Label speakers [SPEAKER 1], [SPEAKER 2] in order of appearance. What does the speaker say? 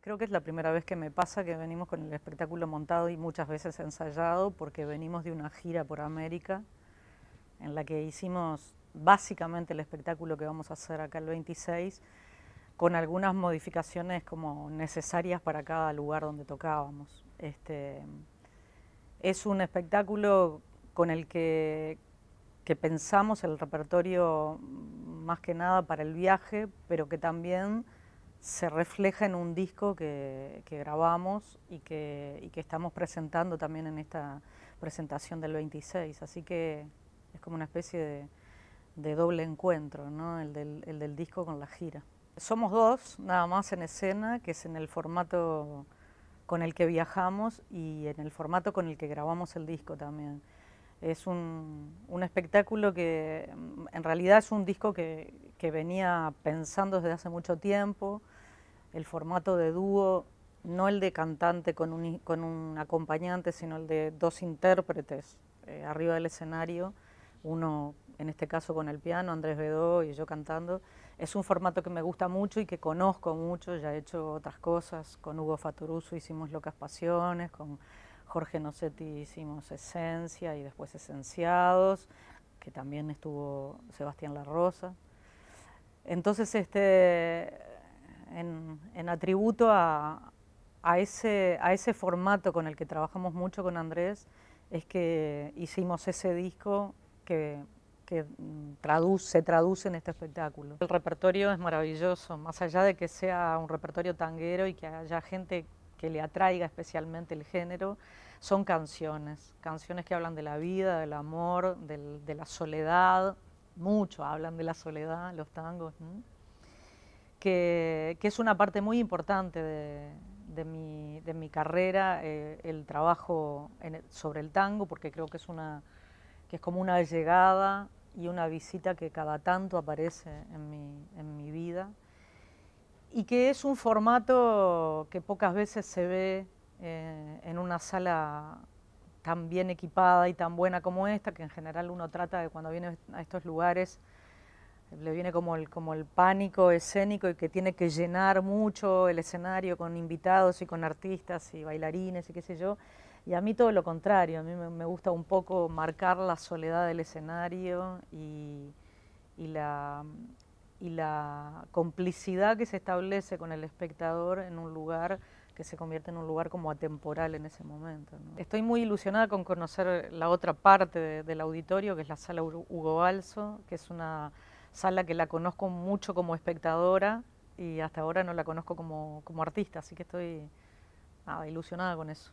[SPEAKER 1] creo que es la primera vez que me pasa que venimos con el espectáculo montado y muchas veces ensayado porque venimos de una gira por América en la que hicimos básicamente el espectáculo que vamos a hacer acá el 26 con algunas modificaciones como necesarias para cada lugar donde tocábamos. Este, es un espectáculo con el que pensamos el repertorio más que nada para el viaje, pero que también se refleja en un disco que, grabamos y que, estamos presentando también en esta presentación del 26. Así que es como una especie de, doble encuentro, el, del, disco con la gira. Somos dos, nada más en escena, que es en el formato con el que viajamos y en el formato con el que grabamos el disco también. Es un, espectáculo que en realidad es un disco que venía pensando desde hace mucho tiempo, el formato de dúo, no el de cantante con un, con un acompañante, sino el de dos intérpretes eh, arriba del escenario, uno en este caso con el piano, Andrés Bedó y yo cantando. Es un formato que me gusta mucho y que conozco mucho, ya he hecho otras cosas, con Hugo Faturuso hicimos Locas Pasiones, con Jorge Nocetti hicimos Esencia y después Esenciados, que también estuvo Sebastián La Rosa. Entonces, este, en, atributo a, a, ese, formato con el que trabajamos mucho con Andrés, es que hicimos ese disco que, mm, traduce, se traduce en este espectáculo. El repertorio es maravilloso, más allá de que sea un repertorio tanguero y que haya gente que le atraiga especialmente el género, son canciones, canciones que hablan de la vida, del amor, de la soledad, mucho hablan de la soledad los tangos que, es una parte muy importante de, mi, carrera, eh, el trabajo sobre el tango, porque creo que es, que es como una llegada y una visita que cada tanto aparece en mi, en vida y que es un formato que pocas veces se ve eh, en una sala tan bien equipada y tan buena como esta, que en general uno trata de cuando viene a estos lugares le viene como el, como el pánico escénico y que tiene que llenar mucho el escenario con invitados y con artistas y bailarines y qué sé yo. Y a mí todo lo contrario, a mí me, gusta un poco marcar la soledad del escenario y, y la, y la complicidad que se establece con el espectador en un lugar que se convierte en un lugar como atemporal en ese momento. Estoy muy ilusionada con conocer la otra parte del auditorio, que es la sala Hugo Balso, que es una Sala que la conozco mucho como espectadora y hasta ahora no la conozco como, artista, así que estoy ilusionada con eso.